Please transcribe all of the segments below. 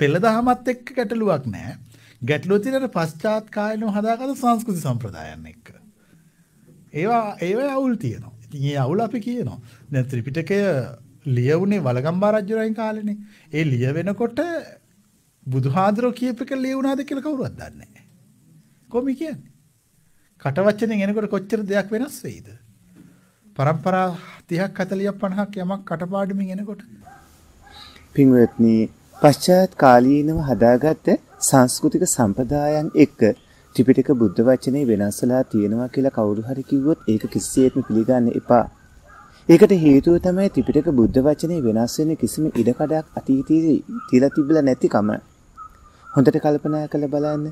පෙළදහමත් එක්ක ගැටලුවක් නෑ ගැටලුව තියෙන පශ්චාත් කායනව හදාගත්ත සංස්කෘති සම්ප්‍රදායන් එක්ක. ඒවා ඒවා අවුල් තියෙනවා. ඉතින් ඒ අවුල අපි කියනවා. දැන් ත්‍රිපිටකය ලියවුනේ වලගම්බා රජුරයන් කාලෙනේ. ඒ ලියවෙනකොට බුදුහාඳුරෝ කියපේක ලියුණාද කියලා කවුරුවත් දන්නේ නැහැ. කොහොම කියන්නේ? කටවචනෙන් එනකොට කොච්චර දෙයක් වෙනස් වෙයිද? පරම්පරා 30ක් 40ක් 50ක් යමක් කටපාඩමින් එනකොට. පින්වත්නි පශ්චාත් කාලීනව හදාගත්ත සංස්කෘතික සම්පදායන් එක්ක ත්‍රිපිටක බුද්ධ වචනේ වෙනස්ලා තියෙනවා කියලා කවුරු හරි කිව්වොත් ඒක කිසිසේත්ම පිළිගන්න එපා. ඒකට හේතුව තමයි ත්‍රිපිටක බුද්ධ වචනේ වෙනස් වෙන කිසිම ඉඩකඩක් අතීතයේ තියලා තිබිලා නැතිකම. හොඳට කල්පනා කරලා බලන්න.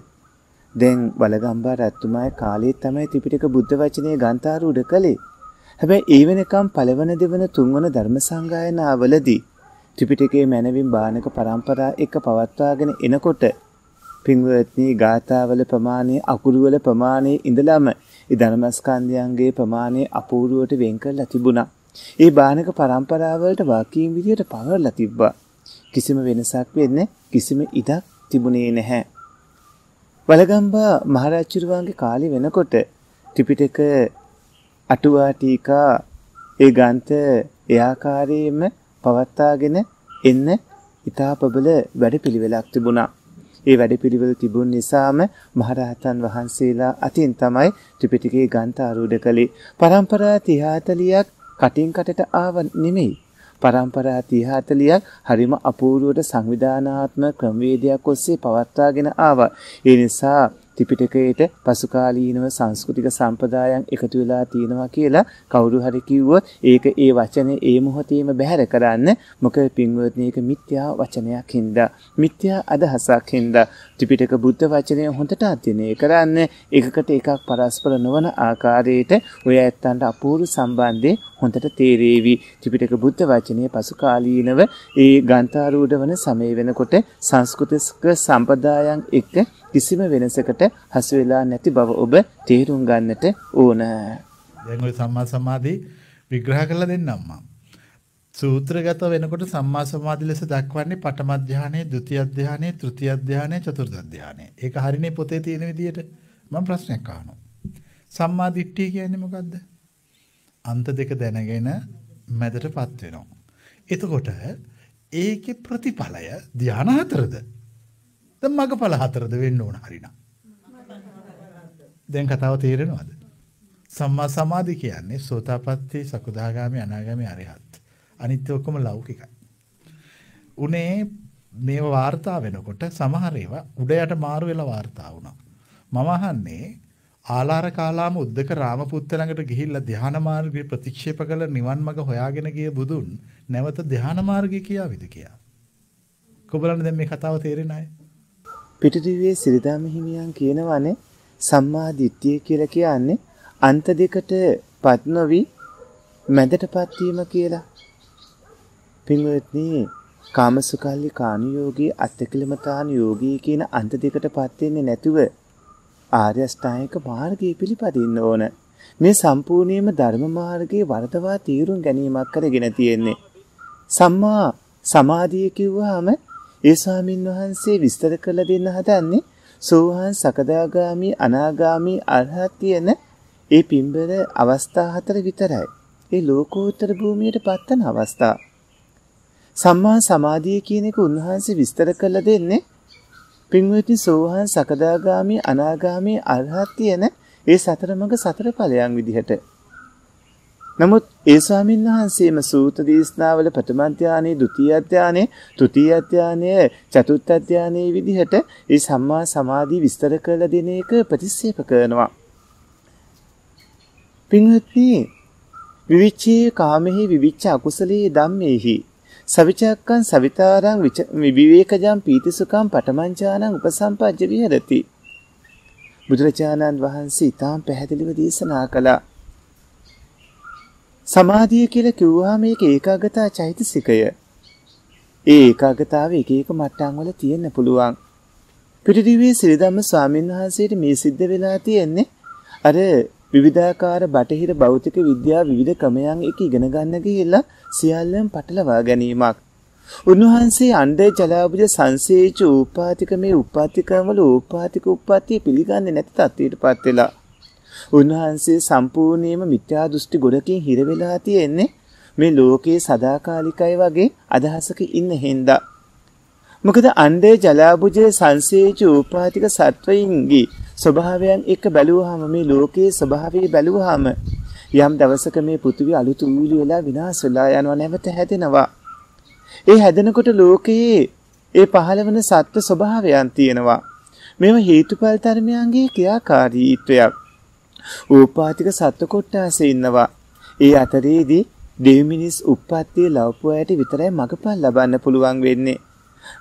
දැන් බලගම්බා රත්තුමාගේ කාලේ තමයි ත්‍රිපිටක බුද්ධ වචනේ ගන්තාරු උඩ කළේ. හැබැයි ඒ වෙනකම් පළවන දෙවන තුන්වන ධර්ම සංගායනාවලදී ත්‍රිපිටකයේ මැනවින් බානක පරම්පරා එක පවත්වාගෙන එනකොට පින්වත්නි ගාථාවල ප්‍රමාණය අකුරුවල ප්‍රමාණය ඉඳලම ඒ ධර්මස්කන්ධයන්ගේ ප්‍රමාණය අපූර්වවට වෙන් කරලා තිබුණා. ඒ බානක පරම්පරාවලට වාකීම් විදියට පවරලා තිබ්බා. කිසිම වෙනසක් වෙන්නේ කිසිම ඉඩක් තිබුණේ නැහැ. වලගම්බා මහරජුරුවන්ගේ කාලේ වෙනකොට ත්‍රිපිටක අටුවා ටීකා ඒ ගාන්ත ඒ ආකාරයෙන්ම පවත්තාගෙන එන්න ඉතා ප්‍රබල වැඩපිළිවෙලක් තිබුණා. ඒ වැඩපිළිවෙල තිබුණ නිසාම මහරහතන් වහන්සේලා අතින් තමයි ත්‍රිපිටකයේ ග්‍රන්ථ ආරූඪ කළේ. පරම්පරා 30 කටින් කටට ආව නෙමෙයි. පරම්පරා 30 හරිම අපූර්වට සංවිධානාත්මක ක්‍රමවේදයක් ඔස්සේ පවත්වාගෙන ආවා. ඒ නිසා ත්‍රිපිටකයේට පසුකාලීනව සංස්කෘතික සම්පදායන් එකතු වෙලා තියෙනවා කියලා කවුරු හරි කිව්වොත් ඒක ඒ වචනේ ඒ මොහොතේම බැහැර කරන්න මොකද පින්වත්නි ඒක මිත්‍යා වචනයක් හින්දා මිත්‍යා අදහසක් හින්දා ත්‍රිපිටක බුද්ධ වචනය හොඳට අධ්‍යයනය කරන්න එකකට එකක් පරස්පර නොවන ආකාරයට ඔය ඇත්තන්ට අපූර්ව සම්බන්ධය හොඳට තේරේවි ත්‍රිපිටක බුද්ධ වචනය පසුකාලීනව ඒ ගන්තාරූඪ වන සමය වෙනකොට සංස්කෘතික සම්පදායන් එක්ක කිසිම වෙනසකට හසු වෙලා නැති බව ඔබ තේරුම් ගන්නට ඕන. දැන් ওই සම්මා සමාධි විග්‍රහ කරලා දෙන්නම් මම. සූත්‍රගත වෙනකොට සම්මා සමාධි ලෙස දක්වන්නේ පඨම ධානය, ဒုတိ ය ධානය, තෘතිය ධානය, චතුර්ථ ධානය. ඒක හරිනේ පොතේ තියෙන විදිහට. මම ප්‍රශ්නයක් අහනවා. සම්මා දිට්ඨිය කියන්නේ මොකද්ද? අන්ත දෙක දැනගෙන මැදටපත් වෙනවා. එතකොට ඒකේ ප්‍රතිඵලය ධානා හතරද? ද මගඵල හතරද වෙන්න ඕන හරිනම්. දැන් කතාව තේරෙනවද? සම්මා සමාධි කියන්නේ සෝතාපට්ටි සකුදාගාමි අනාගාමි අරිහත්. අනිත් ඔක්කොම ලෞකිකයි. උනේ මේව වාර්තා වෙනකොට සමහර ඒවා උඩ යට මාරු වෙලා වාර්තා වුණා. මම අහන්නේ ආලාර කාලාම උද්දක රාමපුත්ත ළඟට ගිහිල්ලා ධ්‍යාන මාර්ගය ප්‍රතික්ෂේප කළ නිවන් මඟ හොයාගෙන ගිය බුදුන් නැවත ධ්‍යාන මාර්ගය කියාවිද කියලා. කොබලන්න දැන් මේ කතාව තේරෙන්නේ නැහැ. පිටිදිව්වේ සිරිදාම හිමියන් කියනවනේ සම්මා දිට්ඨිය කියලා කියන්නේ අන්ත දෙකට පත් නොවි මැදටපත් වීම කියලා. පින්වත්නි කාමසුකල්ලි කානුයෝගී අත්තිකලමතාන යෝගී කියන අන්ත දෙකටපත් වෙන්නේ නැතුව ආර්ය අෂ්ටාංගික මාර්ගය පිළිපදින්න ඕන. මේ සම්පූර්ණයෙන්ම ධර්ම මාර්ගයේ වරදවා තීරුම් ගැනීමක් කරගෙන තියෙන්නේ. සම්මා සමාධිය කිව්වහම ඒ ස්වාමින් වහන්සේ විස්තර කළ දෙන්න හදන්නේ සෝවාන් සකදාගාමි අනාගාමි අරහත් කියන ඒ පින්බර අවස්ථා හතර විතරයි. ඒ ලෝකෝත්තර භූමියට පත්තන අවස්ථා. සම්මා සමාධිය කියන එක උන්වහන්සේ විස්තර කළ දෙන්නේ පින්වත්නි සෝවාන් සකදාගාමි අනාගාමි අරහත් කියන ඒ සතරමඟ සතර ඵලයන් විදිහට. නමුත් ඒ ස්වාමීන් වහන්සේම සූත්‍ර දේශනාවල ප්‍රථම ධානයේ ဒုတိ ය ධානයේ තෘතිය ධානයේ චතුර්ථ ධානයේ විදිහට ඒ සම්මා සමාධි විස්තර කරලා දෙන එක ප්‍රතික්ෂේප කරනවා. පින්වත්නි විවිච්ඡේ කාමෙහි විවිච්ඡ අකුසලේ ධම්මේහි සවිචක්කං සවිතාරං විවේකජං පීතිසුඛං පඨමංචානං උපසම්පජ්ජ විහෙරති බුදුරජාණන් වහන්සේ ඊටාම් පැහැදිලිව දේශනා කළා සමාධිය කියලා කිව්වහම මේක ඒකාගතා චෛතසිකය. ඒ ඒකාගතාව එක එක මට්ටම් වල තියෙන්න පුළුවන්. පිටිදිවේ ශ්‍රීධම්ම ස්වාමීන් වහන්සේට මේ සිද්ධ වෙලා තියෙන්නේ අර විවිධාකාර බටහිර භෞතික විද්‍යා විවිධ ක්‍රමයන් එක ඉගෙන ගන්න ගිහිල්ලා සියල්ලම පටලවා ගැනීමක්. උන්වහන්සේ අණ්ඩේ ජලාභුජ සංසේච උපාතික මේ උපාතිකවල උපාතික උප්පත්තිය පිළිගන්නේ නැති තත්ත්වයටපත් වෙලා උන්වහන්සේ සම්පූර්ණයෙන්ම මිත්‍යා දෘෂ්ටි ගොඩකින් හිර වෙලා තියෙන්නේ මේ ලෝකයේ සදාකාලිකයි වගේ අදහසක ඉන්න හින්දා. මොකද අණ්ඩේ ජලාභුජයේ සංසේච උපාතික සත්වයින්ගේ ස්වභාවයන් එක බැලුවාම මේ ලෝකයේ ස්වභාවය බැලුවාම යම් දවසක මේ පෘථිවි අලුත් ඌලි වෙලා විනාශ වෙලා යනවා නැවත හැදෙනවා. ඒ හැදෙනකොට ලෝකයේ ඒ පහළවන සත්ව ස්වභාවයන් තියෙනවා. මේව හේතුඵල ධර්මයන්ගේ ක්‍රියාකාරීත්වයක්. ඌපාතික සත්ව කොට්ටාසේ ඉන්නවා. ඒ අතරේදී දෙව්මිනිස් උප්පත්තිය ලවපු අයට විතරයි මගපල් ලබන්න පුළුවන් වෙන්නේ.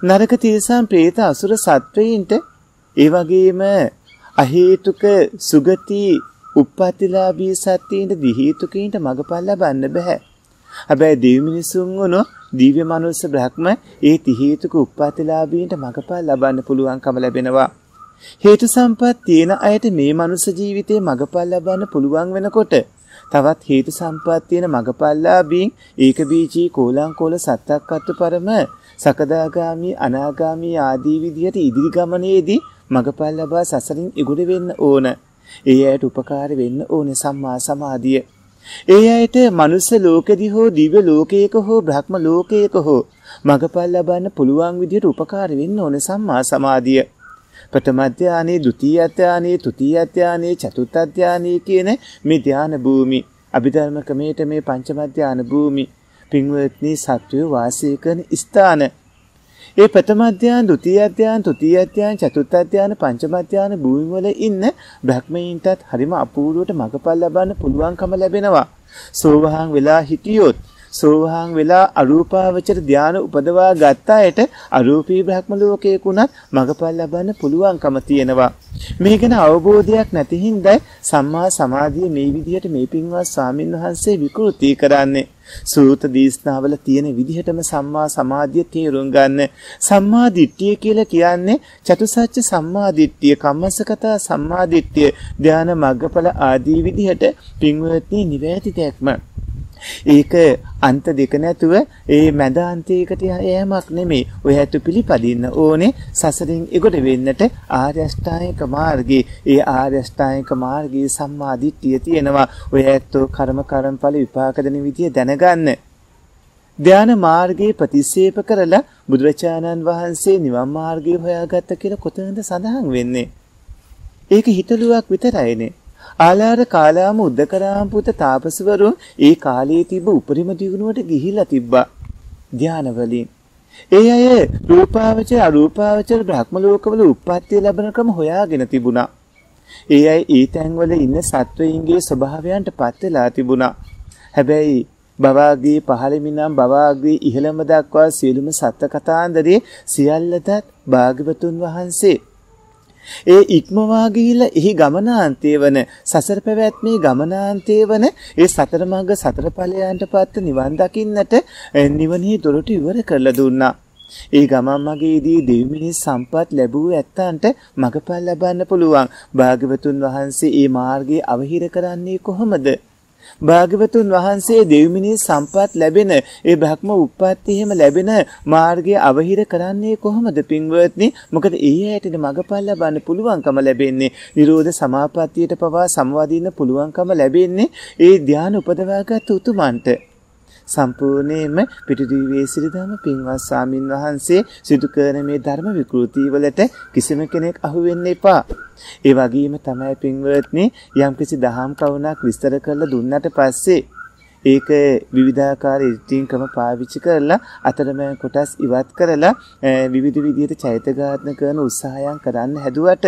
නරක තිරසන් പ്രേත අසුර සත්වයින්ට ඒ වගේම අහේතුක සුගති උප්පත්තිලාභී සත්‍යයින්ට දිහේතුකයින්ට මගපල් ලබන්න බෑ. හැබැයි දෙව් මිනිසුන් වුණු දිව්‍ය මනුස්ස බ්‍රහ්ම ඒ තිහේතුක උප්පත්තිලාභීන්ට මගපල් ලබන්න පුළුවන්කම ලැබෙනවා. හේතු සම්පත් තියෙන අයට මේ මනුස්ස ජීවිතේ මගපල් ලබන්න පුළුවන් වෙනකොට තවත් හේතු සම්පත් තියෙන මගපල්ලාභීන් ඒක බීජී කෝලංකෝල සත්තක්කත්තු පරම සකදාගාමි අනාගාමි ආදී විදියට ඉදිරි ගමනේදී මගපල් ලබා සසරින් ඉගුරු වෙන්න ඕන. ඒ අයට උපකාර වෙන්න ඕන සම්මා සමාධිය. ඒ අයට මනුස්ස ලෝකෙදී හෝ දිව්‍ය ලෝකයක හෝ බ්‍රහ්ම ලෝකයක හෝ මගපල් ලබන්න පුළුවන් විදියට උපකාර වෙන්න ඕන සම්මා සමාධිය. ප්‍රථම ධානයේ, ဒုတိ ය ධානයේ, තෘතිය ධානයේ, චතුර්ථ ධානයේ කියන මේ ධාන භූමි අභිධර්ම ක්‍රමයට මේ පංචම ධාන භූමි පින්වත්නි සත්වය වාසය කරන ස්ථාන ඒ ප්‍රථම අධ්‍යාන, ဒုတိ ය අධ්‍යාන, තෘතිය අධ්‍යාන, චතුර්ථ අධ්‍යාන, පංචම අධ්‍යාන භූමි වල ඉන්න බ්‍රහ්මීන්ටත් හරිම අපූර්වට මගපල් ලබන්න පුළුවන්කම ලැබෙනවා. සෝවහන් වෙලා හිටියොත් සෝවාන් වෙලා අරූපාවචර ධානය උපදවා ගත්තායට අරූපී බ්‍රහ්ම ලෝකයකුණත් මගපල් ලබන්න පුළුවන්කම තියෙනවා. මේ ගැන අවබෝධයක් නැති හින්දා සම්මා සමාධිය මේ විදිහට මේ පින්වත් ස්වාමින් වහන්සේ විකෘති කරන්නේ. සූත දේශනාවල තියෙන විදිහටම සම්මා සමාධිය තේරුම් ගන්න. සම්මා දිට්ඨිය කියලා කියන්නේ චතුසත්‍ය සම්මා දිට්ඨිය, කම්මසකතා සම්මා දිට්ඨිය, ධානා මග්ගඵල ආදී විදිහට පින්වත්නි නිවැරදි දැක්ම. ඒක අන්ත දෙක නැතුව ඒ මැද අන්තයකට යෑමක් නෙමෙයි. ඔය ඇතුපිලි පදින්න ඕනේ සසරින් එගොඩ වෙන්නට ආර්ය අෂ්ටාංගික මාර්ගයේ ඒ ආර්ය අෂ්ටාංගික මාර්ගයේ සම්මා දිට්ඨිය තියෙනවා. ඔය ඇත්තෝ කර්ම කර්මඵල විපාක දෙන විදිය දැනගන්න. ධ්‍යාන මාර්ගයේ ප්‍රතිසේප කරලා බුදුරජාණන් වහන්සේ නිවන් මාර්ගය හොයාගත්ත කියලා කොතනද සඳහන් වෙන්නේ? ඒක හිතලුවක් විතරයිනේ. ආලාර කාලාම උද්දකරාම පුත තාපසවරුන් ඒ කාලයේ තිබ්බ උපරිම දියුණුවට ගිහිලා තිබ්බා ධානවලින්. ඒ අය රූපාවචර අරූපාවචර බ්‍රහ්ම ලෝකවල උප්පත්ති ලැබෙන ක්‍රම හොයාගෙන තිබුණා. ඒ අය ඒ තැන්වල ඉන්න සත්වයින්ගේ ස්වභාවයන්ට පත් වෙලා තිබුණා. හැබැයි බවාගී පහළමිනම් බවාගී ඉහළම දක්වා සියලුම සත්‍ය කතාන්දරේ සියල්ලටත් භාග්‍යවතුන් වහන්සේ ඒ ඉක්මවා ගිහිලා එහි ගමනාන්තයේ වන සසර පැවැත්මේ ගමනාන්තයේ වන ඒ සතර මඟ සතර ඵලයන්ටපත් නිවන් දකින්නට නිවනේ දොරටු ඉවර කරලා දුන්නා. ඒ ගමන් මගේදී දෙවිමිනි සම්පත් ලැබූ ඇත්තන්ට මගපල් ලබන්න පුළුවන්. භාග්‍යවතුන් වහන්සේ මේ මාර්ගයේ අවහිර කරන්නේ කොහොමද? භාග්‍යවතුන් වහන්සේ දෙවිමිනී සම්පත් ලැබෙන ඒ බ්‍රහ්ම උප්පත්ති එහෙම ලැබෙන මාර්ගය අවහිර කරන්නේ කොහොමද පින්වත්නි? මොකද ඒ ඇයිටද මගපල් ලබන්න පුළුවන්කම ලැබෙන්නේ. නිරෝධ සමාපත්තියට පවා සමවදින්න පුළුවන්කම ලැබෙන්නේ ඒ ධානය උපදවාගත් උතුමන්ට. සම්පූර්ණයෙන්ම පිටිදීවේ සිරිදම පින්වත් සාමින් වහන්සේ සිදු කරන මේ ධර්ම විකෘති වලට කිසිම කෙනෙක් අහු වෙන්න එපා. ඒ වගේම තමයි පින්වත්නි යම්කිසි දහම් කරුණක් විස්තර කරලා දුන්නට පස්සේ ඒක විවිධාකාර ඉතිංකම පාවිච්චි කරලා අතරමැන් කොටස් ඉවත් කරලා විවිධ විදිහට චෛත්‍යඝාතන කරන උත්සාහයන් කරන්න හැදුවට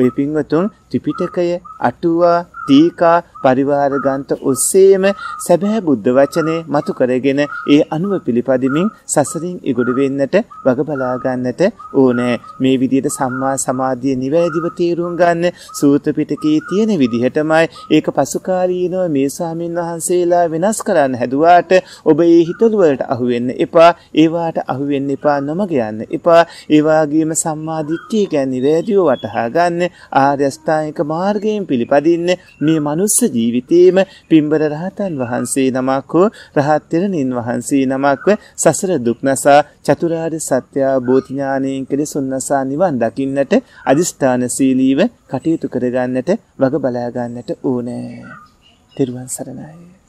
ওই පින්වතුන් ත්‍රිපිටකය අටුවා දීකා පරිවාර ගන්ත ඔස්සේම සැබෑ බුද්ධ වචනේ මතු කරගෙන ඒ අනුව පිළිපදිමින් සසරින් ඉගොඩ වෙන්නට වග බලා ගන්නට ඕනේ මේ විදිහට සම්මා සමාධිය නිවැරදිව තේරුම් ගන්න සූත්‍ර පිටකයේ තියෙන විදිහටමයි ඒක පසුකාලීනව මේ ස්වාමීන් වහන්සේලා වෙනස් කරන්න හැදුවාට ඔබ ඒ හිතවල වලට අහු වෙන්න එපා ඒවාට අහු වෙන්න එපා නොමග යන්න එපා ඒ වගේම සම්මා දිට්ඨිය ගැන නිවැරදිව වටහා ගන්න ආර්ය අෂ්ටාංගික මාර්ගයෙන් පිළිපදින්න මේ මනුස්ස ජීවිතේම පිම්බර රහතන් වහන්සේ නමක් හෝ රහත් තෙරණින් වහන්සේ නමක්ව සසර දුක් නසා චතුරාර්ය සත්‍ය අවබෝධ ඥානයෙන් කෙලෙසුන්නසා නිවන් දකින්නට අදිස්ථාන සීලීව කටයුතු කරගන්නට වග බලා ගන්නට ඕනේ. තිරුවන් සරණයි.